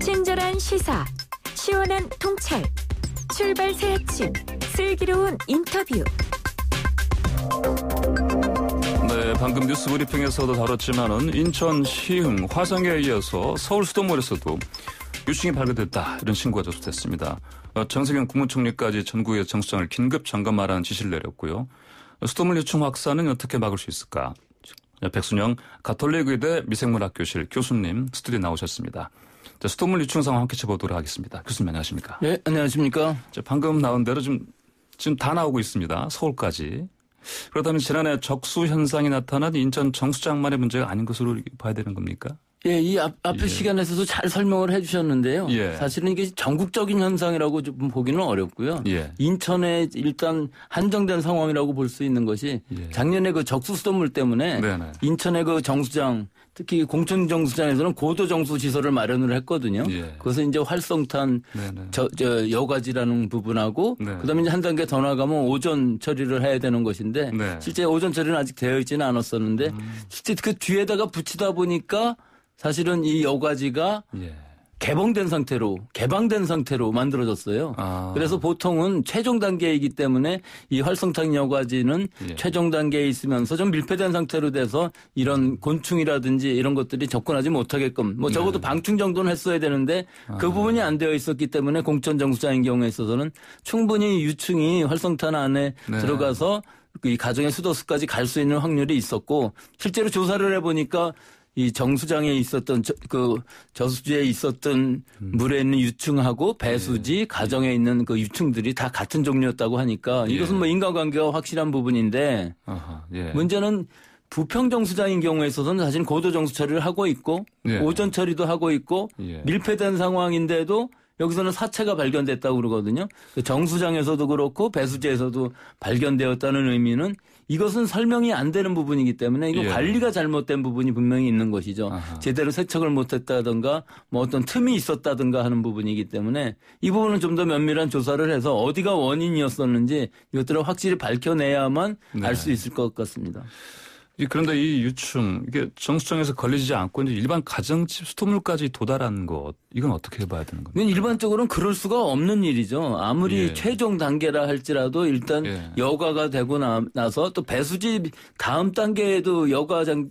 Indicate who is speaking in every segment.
Speaker 1: 친절한 시사, 시원한 통찰, 출발 새 아침, 슬기로운 인터뷰.
Speaker 2: 네, 방금 뉴스 브리핑에서도 다뤘지만은 인천 시흥 화성에 이어서 서울 수도권에서도 유충이 발견됐다 이런 신고가 접수됐습니다. 어, 정세균 국무총리까지 전국의 정수장을 긴급 점검하라는 지시를 내렸고요. 수돗물 유충 확산은 어떻게 막을 수 있을까? 백순영 가톨릭의대 미생물학 교실 교수님 스튜디오 나오셨습니다. 자, 수돗물 유충 상황 함께 짚어보도록 하겠습니다. 교수님 안녕하십니까? 네, 안녕하십니까? 자, 방금 나온 대로 지금, 지금 다 나오고 있습니다. 서울까지. 그렇다면 지난해 적수 현상이 나타난 인천 정수장만의 문제가 아닌 것으로 봐야 되는 겁니까? 예, 이 앞, 앞에
Speaker 1: 예. 시간에서도 잘 설명을 해 주셨는데요. 예. 사실은 이게 전국적인 현상이라고 좀 보기는 어렵고요. 예. 인천에 일단 한정된 상황이라고 볼 수 있는 것이 예. 작년에 그 적수수돗물 때문에 네네. 인천의 그 정수장 특히 공천 정수장에서는 고도 정수 시설을 마련을 했거든요. 예. 그것은 이제 활성탄 저, 저, 여가지라는 부분하고 네 그다음에 이제 한 단계 더 나가면 오전 처리를 해야 되는 것인데 네 실제 오전 처리는 아직 되어 있지는 않았었는데 음. 실제 그 뒤에다가 붙이다 보니까 사실은 이 여과지가 예. 개봉된 상태로 개방된 상태로 만들어졌어요. 아. 그래서 보통은 최종 단계이기 때문에 이 활성탄 여과지는 예. 최종 단계에 있으면서 좀 밀폐된 상태로 돼서 이런 곤충이라든지 이런 것들이 접근하지 못하게끔 뭐 예. 적어도 네. 방충 정도는 했어야 되는데 아. 그 부분이 안 되어 있었기 때문에 공천 정수자인 경우에 있어서는 충분히 유충이 활성탄 안에 네. 들어가서 그 이 가정의 수도수까지 갈 수 있는 확률이 있었고 실제로 조사를 해보니까 이 정수장에 있었던 저, 그 저수지에 있었던 음. 물에 있는 유충하고 예. 배수지, 예. 가정에 있는 그 유충들이 다 같은 종류였다고 하니까 예. 이것은 뭐 인과관계가 확실한 부분인데 아하, 예. 문제는 부평 정수장인 경우에 있어서는 사실 고도 정수 처리를 하고 있고 예. 오전 처리도 하고 있고 밀폐된 상황인데도 여기서는 사체가 발견됐다고 그러거든요. 그 정수장에서도 그렇고 배수지에서도 발견되었다는 의미는 이것은 설명이 안 되는 부분이기 때문에 이거 예. 관리가 잘못된 부분이 분명히 있는 것이죠. 아하. 제대로 세척을 못했다든가 뭐 어떤 틈이 있었다든가 하는 부분이기 때문에 이 부분은 좀 더 면밀한 조사를 해서 어디가 원인이었었는지 이것들을 확실히 밝혀내야만 네. 알수 있을 것 같습니다.
Speaker 2: 그런데 이 유충 이게 정수청에서 걸리지 않고 이제 일반 가정집 수돗물까지 도달한 것 이건 어떻게 봐야 되는 겁니까? 네, 일반적으로는 그럴 수가 없는 일이죠. 아무리
Speaker 1: 예. 최종 단계라 할지라도 일단 예. 여과가 되고 나, 서또 배수지 다음 단계에도 여과 장,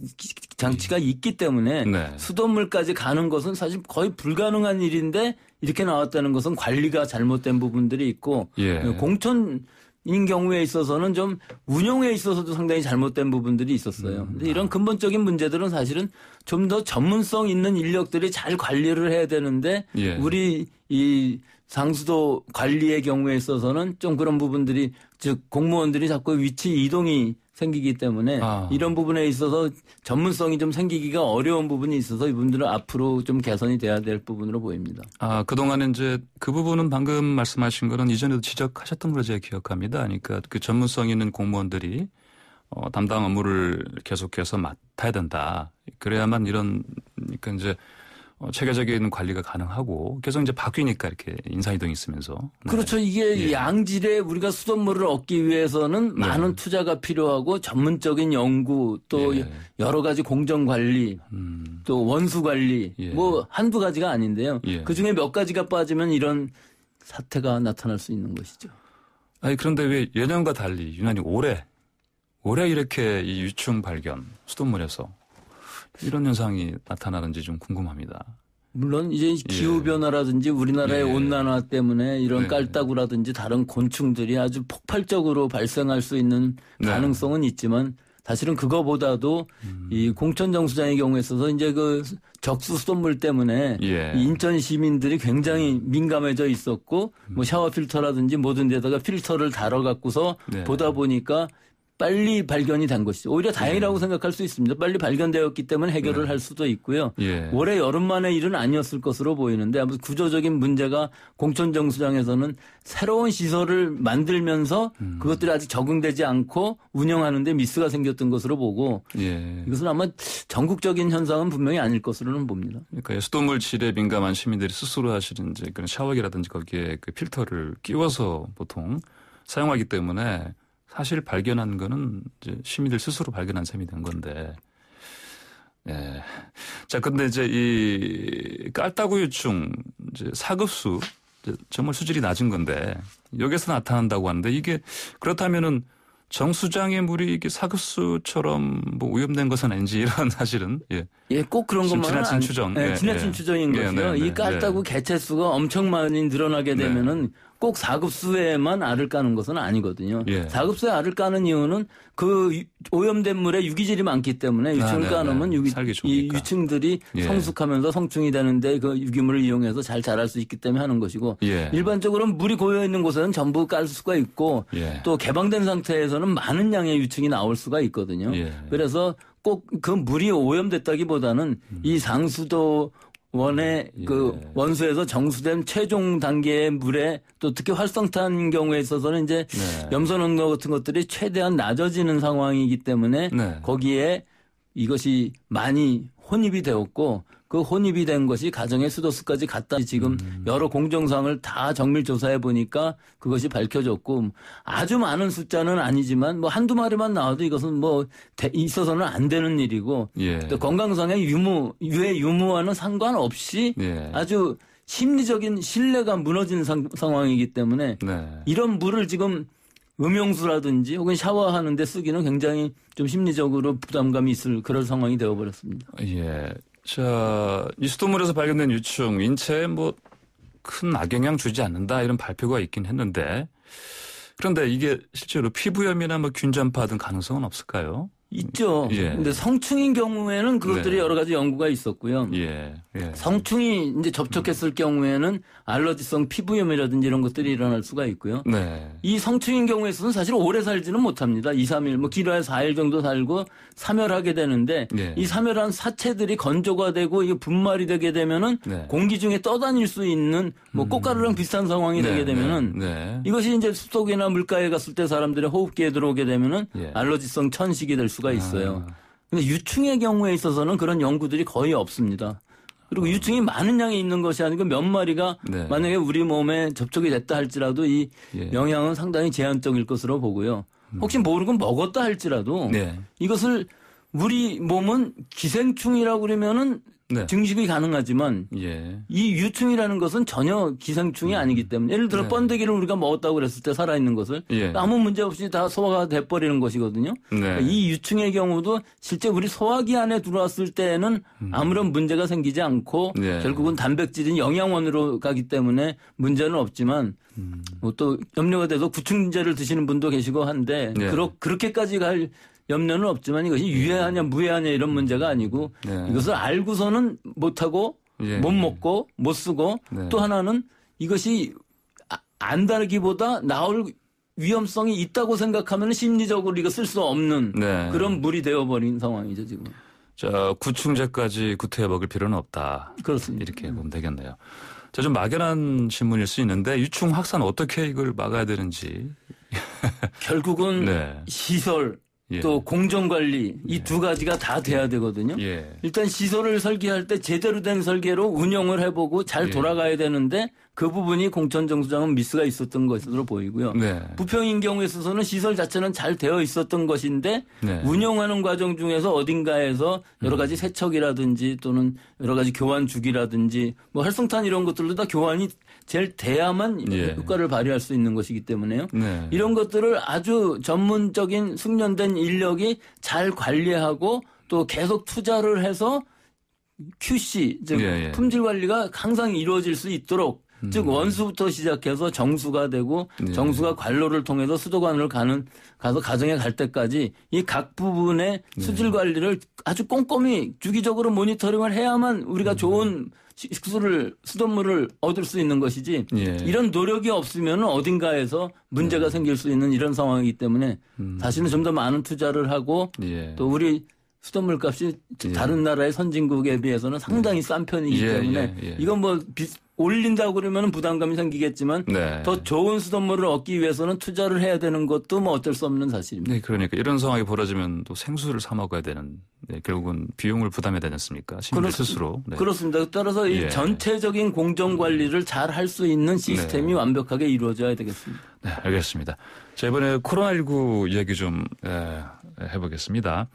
Speaker 1: 장치가 예. 있기 때문에 네. 수돗물까지 가는 것은 사실 거의 불가능한 일인데 이렇게 나왔다는 것은 관리가 잘못된 부분들이 있고 예. 공천 인 경우에 있어서는 좀운영에 있어서도 상당히 잘못된 부분들이 있었어요. 음. 근데 이런 근본적인 문제들은 사실은 좀 더 전문성 있는 인력들이 잘 관리를 해야 되는데 예. 우리 이 상수도 관리의 경우에 있어서는 좀 그런 부분들이 즉 공무원들이 자꾸 위치 이동이 생기기 때문에 아. 이런 부분에 있어서 전문성이 좀 생기기가 어려운 부분이 있어서 이분들은 앞으로 좀 개선이 돼야 될 부분으로 보입니다.
Speaker 2: 아, 그동안 이제 그 부분은 방금 말씀하신 거는 이전에도 지적하셨던 걸 제가 기억합니다. 그러니까 그 전문성 있는 공무원들이 어, 담당 업무를 계속해서 맡아야 된다. 그래야만 이런 그러니까 이제 어, 체계적인 관리가 가능하고 계속 이제 바뀌니까 이렇게 인사이동이 있으면서.
Speaker 1: 네. 그렇죠. 이게 예. 양질의 우리가 수돗물을 얻기 위해서는 네. 많은 투자가 필요하고 전문적인 연구 또 예. 여러 가지 공정 관리 음. 또 원수 관리 예. 뭐 한두
Speaker 2: 가지가 아닌데요. 예. 그
Speaker 1: 중에 몇 가지가 빠지면 이런 사태가 나타날 수 있는
Speaker 2: 것이죠. 아니 그런데 왜 예년과 달리 유난히 올해 올해 이렇게 이 유충 발견 수돗물에서 이런 현상이 나타나는지 좀 궁금합니다.
Speaker 1: 물론 이제 예. 기후 변화라든지 우리나라의 예. 온난화 때문에 이런 네. 깔따구라든지 다른 곤충들이 아주 폭발적으로 발생할 수 있는 네. 가능성은 있지만 사실은 그거보다도 음. 이 공천 정수장의 경우에 있어서 이제 그 적수 수돗물 때문에 예. 인천 시민들이 굉장히 음. 민감해져 있었고 뭐 음. 샤워 필터라든지 모든 데다가 필터를 달아 갖고서 네. 보다 보니까 빨리 발견이 된 것이죠. 오히려 음. 다행이라고 음. 생각할 수 있습니다. 빨리 발견되었기 때문에 해결을 네. 할 수도 있고요. 예. 올해 여름만의 일은 아니었을 것으로 보이는데 아무튼 구조적인 문제가 공천 정수장에서는 새로운 시설을 만들면서 음. 그것들이 아직 적응되지 않고 운영하는데 미스가 생겼던 것으로 보고 예. 이것은 아마 전국적인 현상은 분명히 아닐 것으로는 봅니다.
Speaker 2: 그러니까 수돗물 질에 민감한 시민들이 스스로 하시는 그런 샤워기라든지 거기에 그 필터를 끼워서 보통 사용하기 때문에 사실 발견한 거는 이제 시민들 스스로 발견한 셈이 된 건데. 예. 자, 근데 이제 이 깔따구유충 이제 사급수 이제 정말 수질이 낮은 건데 여기서 나타난다고 하는데 이게 그렇다면은 정수장의 물이 이게 사급수처럼 뭐 오염된 것은 아닌지 이런 사실은 예. 예, 꼭 그런 것만은 지나친 안, 추정. 예, 예, 지나친 예. 추정인 예, 거고요. 네, 네, 이 깔따구 네.
Speaker 1: 개체수가 엄청 많이 늘어나게 되면은 꼭 4급수에만 알을 까는 것은 아니거든요. 예. 4급수에 알을 까는 이유는 그 오염된 물에 유기질이 많기 때문에 아, 유충을 아, 까놓으면 네. 유기, 이 유충들이 예. 성숙하면서 성충이 되는데 그 유기물을 이용해서 잘 자랄 수 있기 때문에 하는 것이고 예. 일반적으로는 물이 고여 있는 곳에는 전부 깔 수가 있고 예. 또 개방된 상태에서는 많은 양의 유충이 나올 수가 있거든요. 예. 그래서 꼭 그 물이 오염됐다기보다는 음. 이 상수도 원의 예. 그 원소에서 정수된 최종 단계의 물에 또 특히 활성탄 경우에 있어서는 이제 네. 염소 농도 같은 것들이 최대한 낮아지는 상황이기 때문에 네. 거기에 이것이 많이 혼입이 되었고 그 혼입이 된 것이 가정의 수도수까지 갔다 지금 음. 여러 공정상을 다 정밀 조사해 보니까 그것이 밝혀졌고 아주 많은 숫자는 아니지만 뭐 한두 마리만 나와도 이것은 뭐 대, 있어서는 안 되는 일이고 예. 또 건강상의 유무 유해 유무와는 상관없이 예. 아주 심리적인 신뢰가 무너진 상, 황이기 때문에 네. 이런 물을 지금 음용수라든지 혹은 샤워하는데 쓰기는 굉장히 좀
Speaker 2: 심리적으로 부담감이 있을 그런 상황이 되어버렸습니다. 예. 자, 이 수돗물에서 발견된 유충 인체에 뭐 큰 악영향 주지 않는다 이런 발표가 있긴 했는데 그런데 이게 실제로 피부염이나 뭐 균전파 등 가능성은 없을까요?
Speaker 1: 있죠. 예. 근데 성충인 경우에는 그것들이 네. 여러 가지 연구가 있었고요. 예. 예. 성충이 이제 접촉했을 경우에는 알러지성 피부염이라든지 이런 것들이 일어날 수가 있고요. 네. 이 성충인 경우에서는 사실 오래 살지는 못합니다. 2, 3일, 뭐 길어야 4일 정도 살고 사멸하게 되는데 네. 이 사멸한 사체들이 건조가 되고 이게 분말이 되게 되면은 네. 공기 중에 떠다닐 수 있는 뭐 음. 꽃가루랑 비슷한 상황이 되게 네, 되면은 네, 이것이 이제 숲속이나 물가에 갔을 때 사람들의 호흡기에 들어오게 되면은 예. 알러지성 천식이 될 수. 수가 있어요. 아. 근데 유충의 경우에 있어서는 그런 연구들이 거의 없습니다. 그리고 어. 유충이 많은 양이 있는 것이 아니고 몇 마리가 네. 만약에 우리 몸에 접촉이 됐다 할지라도 이 예. 영향은 상당히 제한적일 것으로 보고요. 음. 혹시 모르고 먹었다 할지라도 네. 이것을 우리 몸은 기생충이라고 그러면은 네. 증식이 가능하지만 예. 이 유충이라는 것은 전혀 기생충이 음. 아니기 때문에 예를 들어 네. 번데기를 우리가 먹었다고 그랬을 때 살아있는 것을 예. 그러니까 아무 문제 없이 다 소화가 돼버리는 것이거든요. 네. 그러니까 이 유충의 경우도 실제 우리 소화기 안에 들어왔을 때에는 음. 아무런 문제가 생기지 않고 예. 결국은 단백질인 영양원으로 가기 때문에 문제는 없지만 음. 뭐또 염려가 돼서 구충제를 드시는 분도 계시고 한데 네. 그렇, 그렇게까지 갈 염려는 없지만 이것이 예. 유해하냐 무해하냐 이런 문제가 아니고 네. 이것을 알고서는 못하고 예. 못 먹고 못 쓰고 네. 또 하나는 이것이 아, 안다기보다 나올 위험성이 있다고 생각하면 심리적으로 이거 쓸 수 없는 네. 그런 물이
Speaker 2: 되어버린 상황이죠 지금. 자 구충제까지 구태해 먹을 필요는 없다. 그렇습니다. 이렇게 보면 되겠네요. 저좀 막연한 질문일 수 있는데 유충 확산 어떻게 이걸 막아야 되는지 결국은 네. 시설 예. 또 공정관리
Speaker 1: 이두 예. 가지가 다 돼야 예. 되거든요. 예. 일단 시설을 설계할 때 제대로 된 설계로 운영을 해보고 잘 예. 돌아가야 되는데 그 부분이 공천정수장은 미스가 있었던 것으로 보이고요. 네. 부평인 경우에 있어서는 시설 자체는 잘 되어 있었던 것인데 네. 운영하는 과정 중에서 어딘가에서 여러 가지 음. 세척이라든지 또는 여러 가지 교환 주기라든지 뭐 활성탄 이런 것들도 다 교환이 제일 돼야만 예. 효과를 발휘할 수 있는 것이기 때문에요. 네. 이런 것들을 아주 전문적인 숙련된 인력이 잘 관리하고 또 계속 투자를 해서 QC 즉 예, 예. 품질 관리가 항상 이루어질 수 있도록 음. 즉 원수부터 시작해서 정수가 되고 예. 정수가 관로를 통해서 수도관을 가는 가서 가정에 갈 때까지 이 각 부분의 네. 수질 관리를 아주 꼼꼼히 주기적으로 모니터링을 해야만 우리가 음. 좋은 식수를 수돗물을 얻을 수 있는 것이지 예. 이런 노력이 없으면 어딘가에서 문제가 예. 생길 수 있는 이런 상황이기 때문에 음. 다시는 좀더 많은 투자를 하고 예. 또 우리 수돗물 값이 예. 다른 나라의 선진국에 비해서는 상당히 음. 싼 편이기 예, 때문에 예, 이건 뭐 비, 올린다고 그러면 부담감이 생기겠지만 네. 더 좋은 수돗물을 얻기 위해서는 투자를 해야 되는 것도 뭐 어쩔 수 없는 사실입니다.
Speaker 2: 네, 그러니까 이런 상황이 벌어지면 또 생수를 사 먹어야 되는 네, 결국은 비용을 부담해야 되지 않습니까? 그민 스스로. 네.
Speaker 1: 그렇습니다. 따라서 이 예. 전체적인 공정 관리를 잘 할 수 있는 네. 시스템이 완벽하게 이루어져야 되겠습니다.
Speaker 2: 네, 알겠습니다. 자, 이번에 코로나19 이야기 좀 에, 해보겠습니다.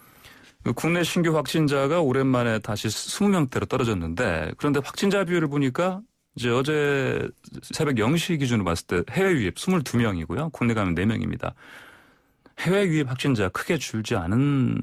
Speaker 2: 그 국내 신규 확진자가 오랜만에 다시 20명대로 떨어졌는데 그런데 확진자 비율을 보니까 이제 어제 새벽 0시 기준으로 봤을 때 해외 유입 22명이고요. 국내 가면 4명입니다. 해외 유입 확진자 크게 줄지 않은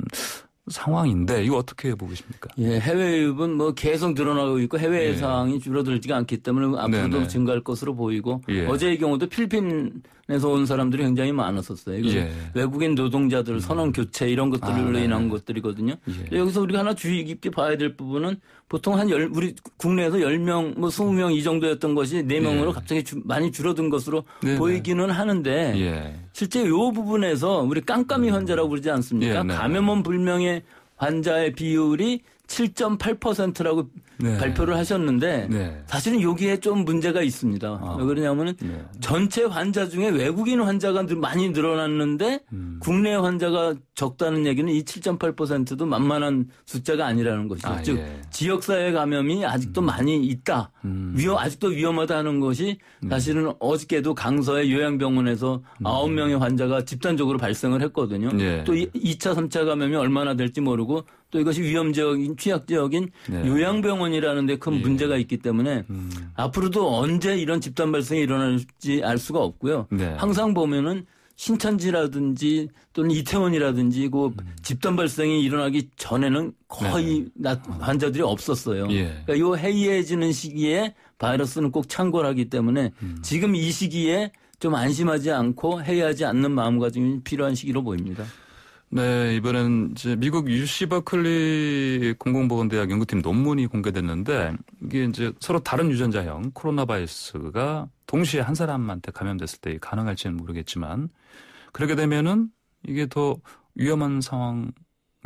Speaker 2: 상황인데 이거 어떻게 보고 계십니까? 예, 해외
Speaker 1: 유입은 뭐 계속 늘어나고 있고 해외 예상이 줄어들지가 않기 때문에 앞으로도 네네. 증가할 것으로 보이고 예. 어제의 경우도 필리핀 에서 온 사람들이 굉장히 많았었어요. 예. 외국인 노동자들 음. 선언 교체 이런 것들을 아, 네. 인한 것들이거든요. 예. 여기서 우리가 하나 주의 깊게 봐야 될 부분은 보통 한 열, 우리 국내에서 10명, 뭐 20명 이 정도였던 것이 4명으로 예. 갑자기 주, 많이 줄어든 것으로 네네. 보이기는 하는데 예. 실제 요 부분에서 우리 깜깜이 음. 환자라고 그러지 않습니까? 예, 네. 감염원 불명의 환자의 비율이 7.8%라고 네. 발표를 하셨는데 네. 사실은 여기에 좀 문제가 있습니다. 아. 왜 그러냐면은 네. 전체 환자 중에 외국인 환자가 많이 늘어났는데 음. 국내 환자가 적다는 얘기는 이 7.8%도 만만한 숫자가 아니라는 것이죠. 아, 즉 예. 지역 사회 감염이 아직도 음. 많이 있다. 음. 위험 아직도 위험하다는 것이 음. 사실은 어저께도 강서의 요양병원에서 음. 9명의 환자가 집단적으로 발생을 했거든요. 예. 또 2차 3차 감염이 얼마나 될지 모르고 또 이것이 위험적인 취약적인 네. 요양병원이라는 데큰 예. 문제가 있기 때문에 음. 앞으로도 언제 이런 집단 발생이 일어날지 알 수가 없고요. 네. 항상 보면은 신천지라든지 또는 이태원이라든지 그 음. 집단 발생이 일어나기 전에는 거의 네. 어. 환자들이 없었어요. 예. 그러니까 요 해이해지는 시기에 바이러스는 꼭 창궐하기 때문에 음. 지금 이 시기에 좀 안심하지 않고 해이하지 않는 마음가짐이 필요한 시기로 보입니다.
Speaker 2: 네, 이번엔 이제 미국 유시 버클리 공공보건대학 연구팀 논문이 공개됐는데 이게 이제 서로 다른 유전자형 코로나 바이러스가 동시에 한 사람한테 감염됐을 때 가능할지는 모르겠지만 그렇게 되면은 이게 더 위험한 상황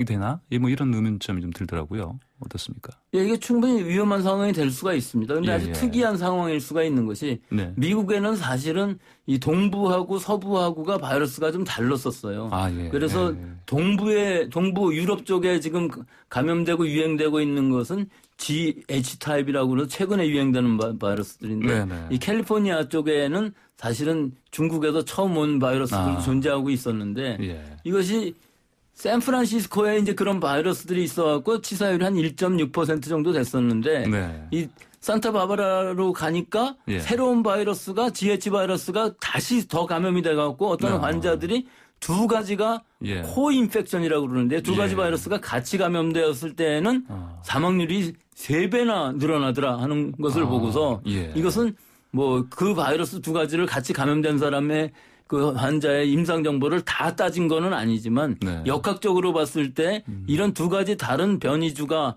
Speaker 2: 되나? 뭐 이런 의문점이 좀 들더라고요. 어떻습니까? 예, 이게 충분히 위험한 상황이 될
Speaker 1: 수가 있습니다. 근데 예, 아주 예. 특이한 상황일 수가 있는 것이 네. 미국에는 사실은 이 동부하고 서부하고가 바이러스가 좀 달랐었어요. 아, 예. 그래서 예, 예. 동부에 동부 유럽 쪽에 지금 감염되고 유행되고 있는 것은 GH 타입이라고 해서 최근에 유행되는 바이러스들인데 네, 네, 이 캘리포니아 쪽에는 사실은 중국에서 처음 온 바이러스들이 아, 존재하고 있었는데 예. 이것이 샌프란시스코에 이제 그런 바이러스들이 있어갖고 치사율이 한 1.6% 정도 됐었는데 네. 이 산타바바라로 가니까 예. 새로운 바이러스가 GH 바이러스가 다시 더 감염이 돼갖고 어떤 아. 환자들이 두 가지가 예. 코 인펙션이라고 그러는데 두 가지 예. 바이러스가 같이 감염되었을 때에는 아. 사망률이 세 배나 늘어나더라 하는 것을 아. 보고서 예. 이것은 뭐 그 바이러스 두 가지를 같이 감염된 사람의 그 환자의 임상 정보를 다 따진 거는 아니지만 네. 역학적으로 봤을 때 음. 이런 두 가지 다른 변이주가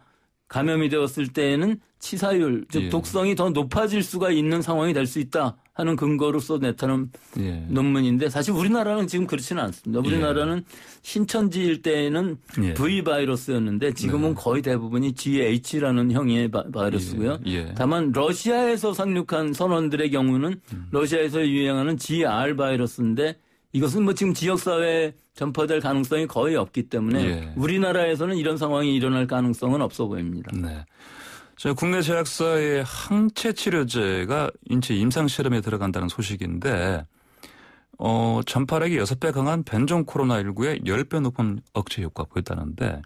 Speaker 1: 감염이 되었을 때에는 치사율 즉 예. 독성이 더 높아질 수가 있는 상황이 될 수 있다. 하는 근거로서 내타는 예. 논문인데 사실 우리나라는 지금 그렇지는 않습니다. 우리나라는 예. 신천지 일대에는 예. V 바이러스였는데 지금은 네. 거의 대부분이 GH라는 형의 바이러스고요. 예. 예. 다만 러시아에서 상륙한 선원들의 경우는 음. 러시아에서 유행하는 GR 바이러스인데 이것은 뭐 지금 지역사회에 전파될 가능성이 거의 없기 때문에 예.
Speaker 2: 우리나라에서는 이런 상황이 일어날 가능성은 없어 보입니다. 네. 저 국내 제약사의 항체 치료제가 인체 임상 실험에 들어간다는 소식인데 어, 전파력이 6배 강한 변종 코로나19의 10배 높은 억제 효과 보였다는데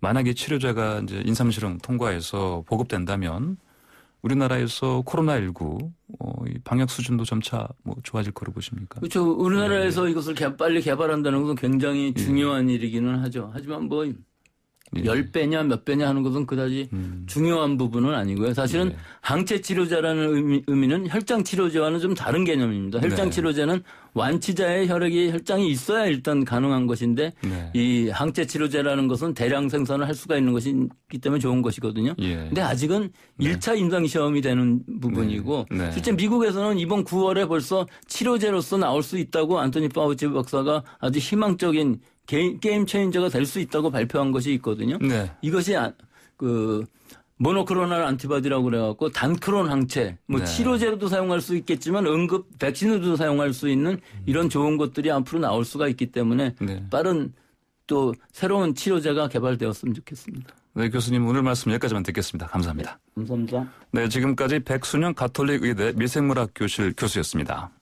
Speaker 2: 만약에 치료제가 이제 임상 실험 통과해서 보급된다면 우리나라에서 코로나19 어, 방역 수준도 점차 뭐 좋아질 거로 보십니까?
Speaker 1: 그렇죠. 우리나라에서 네. 이것을 개, 빨리 개발한다는 것은 굉장히 예. 중요한 네. 일이기는 하죠. 하지만 뭐 예. 10배냐 몇 배냐 하는 것은 그다지 음. 중요한 부분은 아니고요. 사실은 네. 항체 치료제라는 의미, 는 혈장 치료제와는 좀 다른 개념입니다. 혈장 네. 치료제는 완치자의 혈액이 혈장이 있어야 일단 가능한 것인데 네. 이 항체 치료제라는 것은 대량 생산을 할 수가 있는 것이기 때문에 좋은 것이거든요. 예. 근데 아직은 네. 1차 임상 시험이 되는 부분이고 네. 네. 실제 미국에서는 이번 9월에 벌써 치료제로서 나올 수 있다고 안토니 파우치 박사가 아주 희망적인 게임, 게임 체인저가 될 수 있다고 발표한 것이 있거든요. 네. 이것이 아, 그 모노크로널 안티바디라고 그래갖고 단크론 항체, 뭐 네. 치료제로도 사용할 수 있겠지만 응급 백신으로도 사용할 수 있는 이런 좋은 것들이 앞으로 나올 수가 있기 때문에 네. 빠른 또 새로운 치료제가 개발되었으면 좋겠습니다.
Speaker 2: 네, 교수님 오늘 말씀 여기까지만 듣겠습니다. 감사합니다. 네, 감사합니다. 네, 지금까지 백수년 가톨릭 의대 미생물학 교실 교수였습니다.